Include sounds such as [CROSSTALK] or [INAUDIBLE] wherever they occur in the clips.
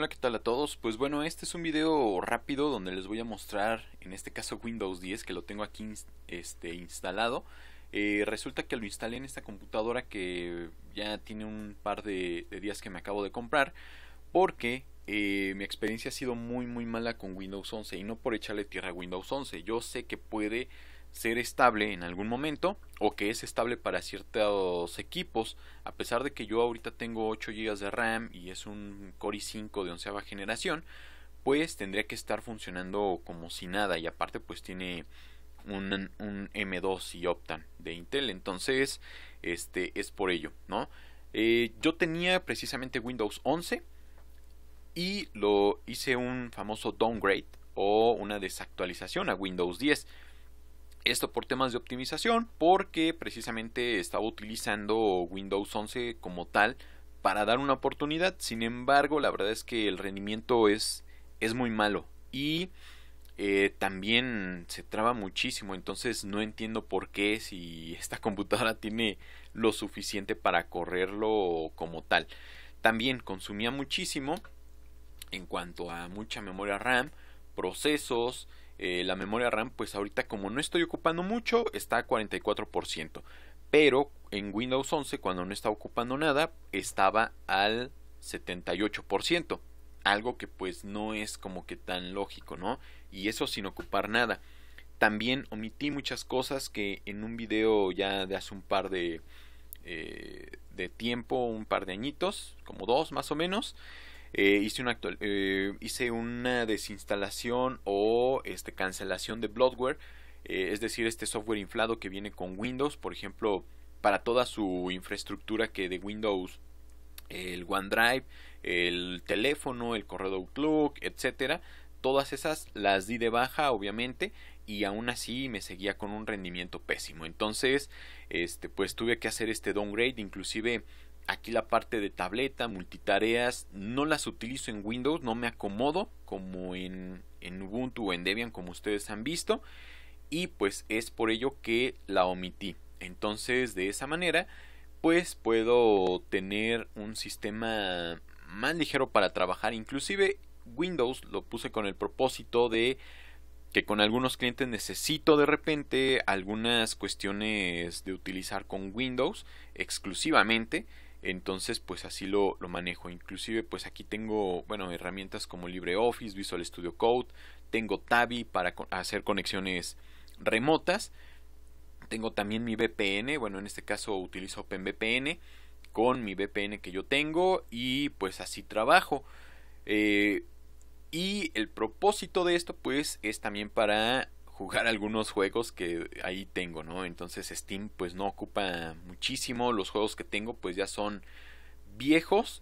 Hola, ¿qué tal a todos? Pues bueno, este es un video rápido donde les voy a mostrar, en este caso Windows 10, que lo tengo aquí este, instalado. Eh, resulta que lo instalé en esta computadora que ya tiene un par de, días que me acabo de comprar, porque eh, mi experiencia ha sido muy muy mala con Windows 11 y no por echarle tierra a Windows 11. Yo sé que puede ser estable en algún momento o que es estable para ciertos equipos. A pesar de que yo ahorita tengo 8 GB de RAM y es un Core i5 de onceava generación, pues tendría que estar funcionando como si nada y aparte pues tiene un, un M2 y Optan de Intel, entonces este es por ello, ¿no? Eh, yo tenía precisamente Windows 11 y lo hice un famoso downgrade o una desactualización a Windows 10 esto por temas de optimización, porque precisamente estaba utilizando Windows 11 como tal para dar una oportunidad. Sin embargo, la verdad es que el rendimiento es, es muy malo y eh, también se traba muchísimo. Entonces no entiendo por qué si esta [LAUGHS] computadora tiene lo suficiente para correrlo como tal. También consumía muchísimo en cuanto a mucha memoria RAM, procesos, eh, la memoria RAM, pues ahorita como no estoy ocupando mucho, está a 44%. Pero en Windows 11, cuando no estaba ocupando nada, estaba al 78%. Algo que pues no es como que tan lógico, ¿no? Y eso sin ocupar nada. También omití muchas cosas que en un video ya de hace un par de, eh, de tiempo, un par de añitos, como dos más o menos, eh, hice, una actual, eh, hice una desinstalación o este, cancelación de Bloodware eh, es decir, este software inflado que viene con Windows, por ejemplo, para toda su infraestructura que de Windows, el OneDrive, el teléfono, el correo Outlook, etcétera. Todas esas las di de baja, obviamente, y aún así me seguía con un rendimiento pésimo. Entonces, este, pues tuve que hacer este downgrade, inclusive aquí la parte de tableta, multitareas, no las utilizo en Windows, no me acomodo como en, en Ubuntu o en Debian como ustedes han visto y pues es por ello que la omití. Entonces de esa manera pues puedo tener un sistema más ligero para trabajar. Inclusive Windows lo puse con el propósito de que con algunos clientes necesito de repente algunas cuestiones de utilizar con Windows exclusivamente entonces, pues así lo, manejo. Inclusive, pues aquí tengo, bueno, herramientas como LibreOffice, Visual Studio Code, tengo Tabi para hacer conexiones remotas. Tengo también mi VPN, bueno, en este caso utilizo OpenVPN con mi VPN que yo tengo y pues así trabajo. Eh, y el propósito de esto pues es también para jugar algunos juegos que ahí tengo, ¿no? Entonces Steam pues no ocupa muchísimo, los juegos que tengo pues ya son viejos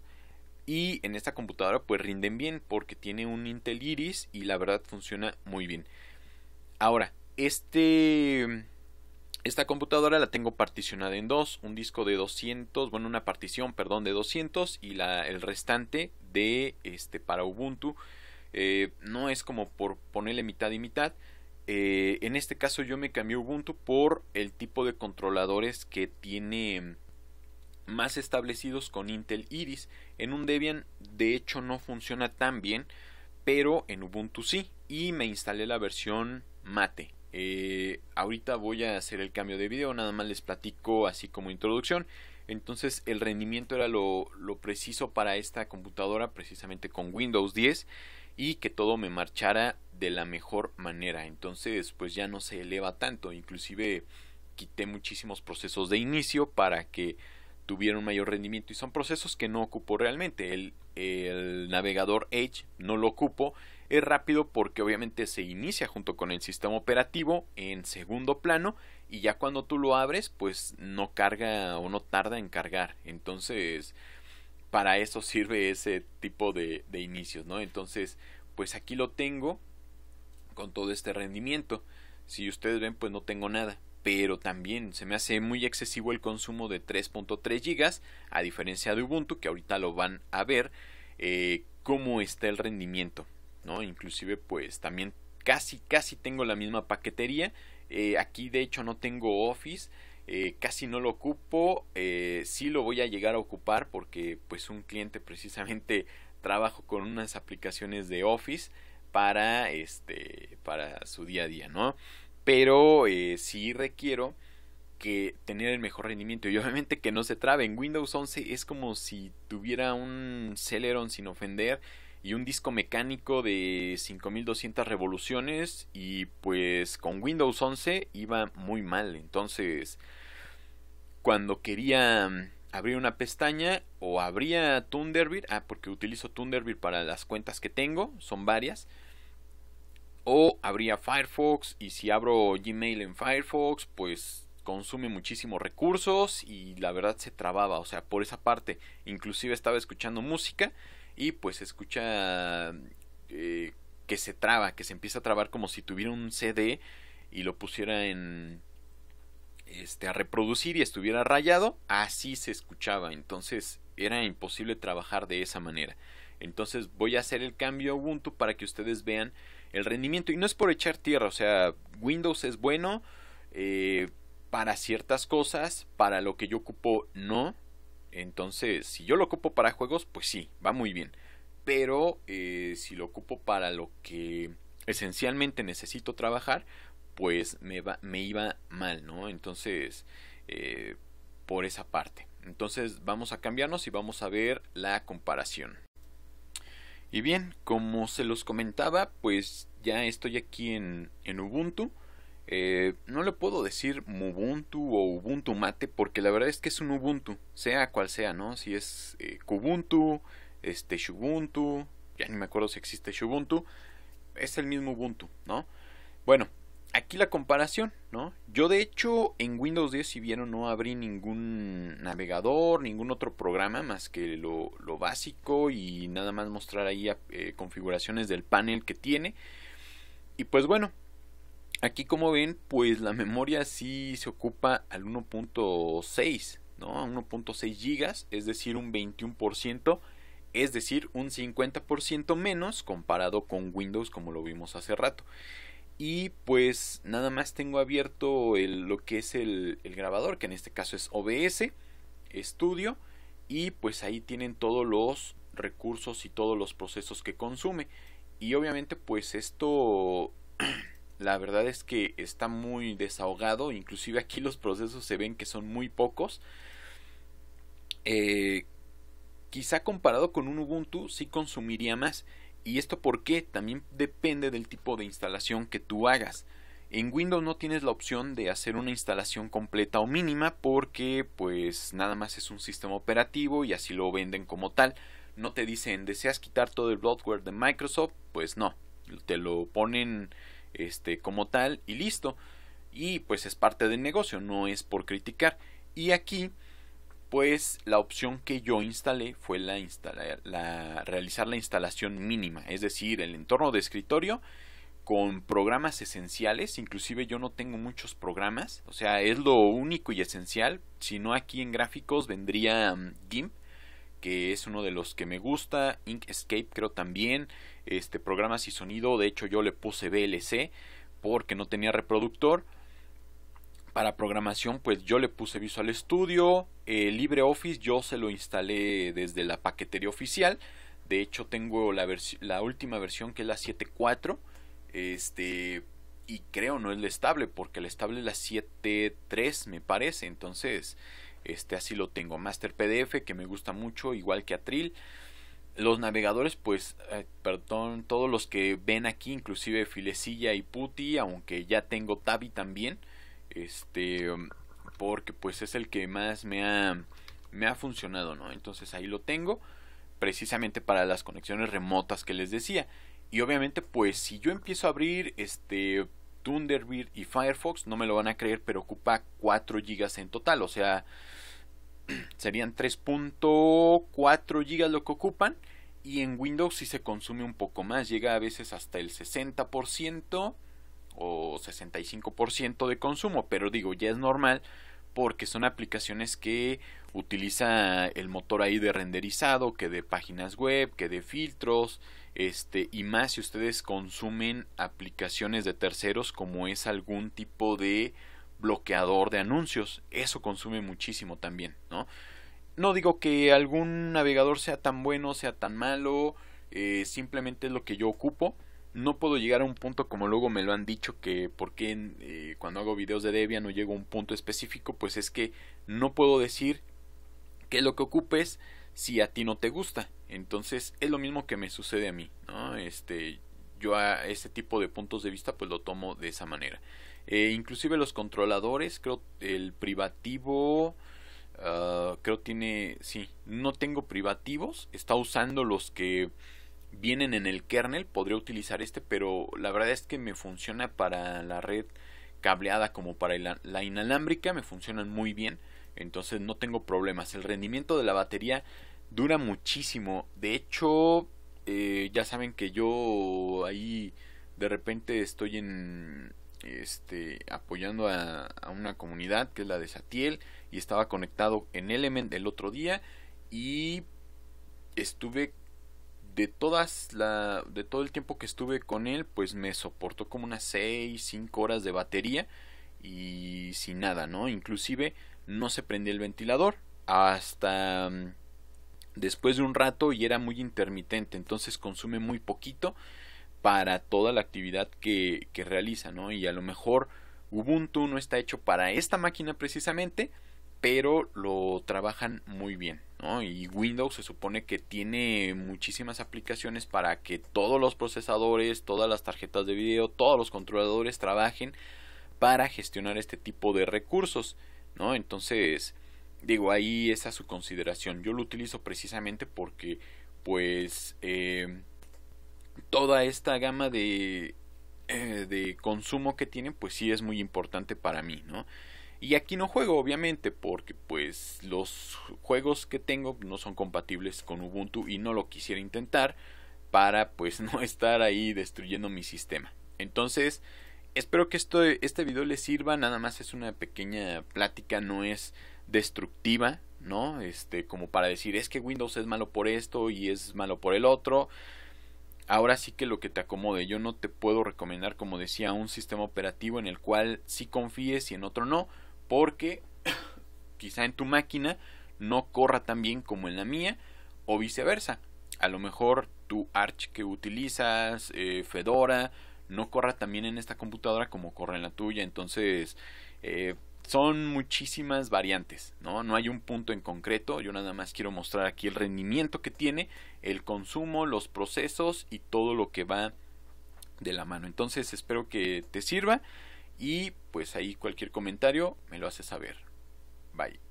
y en esta computadora pues rinden bien porque tiene un Intel Iris y la verdad funciona muy bien. Ahora, este esta computadora la tengo particionada en dos, un disco de 200, bueno, una partición, perdón, de 200 y la, el restante de este para Ubuntu. Eh, no es como por ponerle mitad y mitad, eh, en este caso yo me cambié Ubuntu por el tipo de controladores que tiene más establecidos con Intel Iris. En un Debian de hecho no funciona tan bien, pero en Ubuntu sí. Y me instalé la versión mate. Eh, ahorita voy a hacer el cambio de video, nada más les platico así como introducción. Entonces el rendimiento era lo, lo preciso para esta computadora, precisamente con Windows 10 y que todo me marchara de la mejor manera. Entonces, pues ya no se eleva tanto. Inclusive quité muchísimos procesos de inicio para que tuviera un mayor rendimiento y son procesos que no ocupo realmente. El, el navegador Edge no lo ocupo. Es rápido porque obviamente se inicia junto con el sistema operativo en segundo plano y ya cuando tú lo abres pues no carga o no tarda en cargar. Entonces para eso sirve ese tipo de, inicios, ¿no? Entonces, pues aquí lo tengo con todo este rendimiento. Si ustedes ven, pues no tengo nada. Pero también se me hace muy excesivo el consumo de 3.3 GB, a diferencia de Ubuntu, que ahorita lo van a ver, eh, cómo está el rendimiento, ¿no? Inclusive, pues también casi, casi tengo la misma paquetería. Eh, aquí, de hecho, no tengo Office, eh, casi no lo ocupo, eh, sí lo voy a llegar a ocupar porque pues un cliente precisamente [LAUGHS] trabajo con unas aplicaciones de Office para este para su día a día, ¿no? Pero eh, sí requiero que tener el mejor rendimiento y obviamente que no se trabe. En Windows 11 es como si tuviera un Celeron sin ofender y un disco mecánico de 5200 revoluciones y pues con Windows 11 iba muy mal. Entonces, cuando quería mm, abrir una pestaña o abría Thunderbird, ah, porque utilizo Thunderbird para las cuentas que tengo, son varias, o abría Firefox y si abro Gmail en Firefox, pues consume muchísimos recursos y la verdad se trababa, o sea, por esa parte, inclusive estaba escuchando música y pues escucha eh, que se traba, que se empieza a trabar como si tuviera un CD y lo pusiera en este, a reproducir y estuviera rayado, así se escuchaba. Entonces era imposible trabajar de esa manera. Entonces voy a hacer el cambio a Ubuntu para que ustedes vean el rendimiento. Y no es por echar tierra, o sea, Windows es bueno eh, para ciertas cosas, para lo que yo ocupo no. Entonces, si yo lo ocupo para juegos, pues sí, va muy bien. Pero eh, si lo ocupo para lo que esencialmente necesito trabajar, pues me, me iba mal, ¿no? Entonces, eh, por esa parte. Entonces vamos a cambiarnos y vamos a ver la comparación. Y bien, como se los comentaba, pues ya estoy aquí en, en Ubuntu. Eh, no le puedo decir ubuntu o Ubuntu Mate porque la verdad es que es un Ubuntu, sea cual sea, ¿no? Si es eh, Kubuntu, este Shubuntu, ya ni me acuerdo si existe Shubuntu, es el mismo Ubuntu, ¿no? Bueno, aquí la comparación, ¿no? Yo de hecho en Windows 10, si vieron, no abrí ningún navegador, ningún otro programa más que lo, básico y nada más mostrar ahí eh, configuraciones del panel que tiene. Y pues bueno, aquí como ven, pues la memoria sí se ocupa al 1.6, ¿no? A 1.6 gigas, es decir, un 21%. Es decir, un 50% menos comparado con Windows como lo vimos hace rato. Y pues nada más tengo abierto lo que es el, grabador, que en este caso es OBS Studio. Y pues ahí tienen todos los recursos y todos los procesos que consume. Y obviamente pues esto [CLEARS THROAT] la verdad es que está muy desahogado. Inclusive aquí los procesos se ven que son muy pocos. Eh, quizá comparado con un Ubuntu sí consumiría más. ¿Y esto porque También depende del tipo de instalación que tú hagas. En Windows no tienes la opción de hacer una instalación completa o mínima porque pues nada más es un sistema operativo y así lo venden como tal. No te dicen, ¿deseas quitar todo el bloatware de Microsoft? Pues no, te lo ponen este como tal y listo. Y pues es parte del negocio, no es por criticar. Y aquí pues la opción que yo instalé fue la, realizar la instalación mínima, es decir, el entorno de escritorio con programas esenciales, inclusive yo no tengo muchos programas, o sea, es lo único y esencial, si no aquí en gráficos vendría mm, GIMP, que es uno de los que me gusta, Inkscape creo también, este programas y sonido, de hecho yo le puse VLC porque no tenía reproductor, para programación, pues yo le puse Visual Studio, eh, LibreOffice yo se lo instalé desde la paquetería oficial. De hecho, tengo la, última versión que es la 7.4. Este, y creo no es la estable, porque la estable es la 7.3, me parece. Entonces, este, así lo tengo. Master PDF, que me gusta mucho, igual que Atril. Los navegadores, pues, eh, perdón, todos los que ven aquí, inclusive Filecilla y Putty, aunque ya tengo Tabi también. Este, porque pues es el que más me ha, me ha funcionado, ¿no? Entonces ahí lo tengo, precisamente para las conexiones remotas que les decía. Y obviamente pues si yo empiezo a abrir este Thunderbird y Firefox, no me lo van a creer, pero ocupa 4 GB en total, o sea, [CLEARS THROAT] serían 3.4 GB lo que ocupan. Y en Windows si se consume un poco más, llega a veces hasta el 60% o 65% de consumo, pero digo, ya es normal porque son aplicaciones que utiliza el motor ahí de renderizado, que de páginas web, que de filtros, este y más si ustedes consumen aplicaciones de terceros como es algún tipo de bloqueador de anuncios, eso consume muchísimo también, ¿no? No digo que algún navegador sea tan bueno, sea tan malo, eh, simplemente es lo que yo ocupo no puedo llegar a un punto como luego me lo han dicho que porque qué eh, cuando hago videos de Debian no llego a un punto específico, pues es que no puedo decir que lo que ocupes si a ti no te gusta. Entonces es lo mismo que me sucede a mí, ¿no? Este, yo a este tipo de puntos de vista pues lo tomo de esa manera. Eh, inclusive los controladores, creo el privativo, ah, creo tiene, sí, no tengo privativos, está usando los que vienen en el kernel, podría utilizar este, pero la verdad es que me funciona para la red cableada como para la inalámbrica, me funcionan muy bien, entonces no tengo problemas. El rendimiento de la batería dura muchísimo, de hecho, eh, ya saben que yo ahí de repente estoy en este apoyando a, a una comunidad que es la de Satiel y estaba conectado en Element el otro día y estuve de todas la de todo el tiempo que estuve con él pues me soportó como unas 6 5 horas de batería y sin nada no inclusive no se prendía el ventilador hasta mm, después de un rato y era muy intermitente entonces consume muy poquito para toda la actividad que, que realiza no y a lo mejor Ubuntu no está hecho para esta máquina precisamente pero lo trabajan muy bien. ¿no? Y Windows se supone que tiene muchísimas aplicaciones para que todos los procesadores, todas las tarjetas de video, todos los controladores trabajen para gestionar este tipo de recursos. ¿no? Entonces, digo, ahí esa es su consideración. Yo lo utilizo precisamente porque, pues, eh, toda esta gama de, eh, de consumo que tienen, pues sí es muy importante para mí. ¿no? Y aquí no juego, obviamente, porque pues los juegos que tengo no son compatibles con Ubuntu y no lo quisiera intentar para pues [LAUGHS] no estar ahí destruyendo mi sistema. Entonces, espero que esto, este video les sirva, nada más es una pequeña plática, no es destructiva, ¿no? Este, como para decir, es que Windows es malo por esto y es malo por el otro. Ahora sí que lo que te acomode, yo no te puedo recomendar, como decía, un sistema operativo en el cual sí confíes y en otro no porque [COUGHS] quizá en tu máquina no corra tan bien como en la mía o viceversa. A lo mejor tu Arch que utilizas, eh, Fedora, no corra también en esta computadora como corre en la tuya. Entonces, eh, son muchísimas variantes, ¿no? No hay un punto en concreto, yo nada más quiero mostrar aquí el rendimiento que tiene, el consumo, los procesos y todo lo que va de la mano. Entonces, espero que te sirva. Y pues ahí cualquier comentario me lo hace saber. Bye.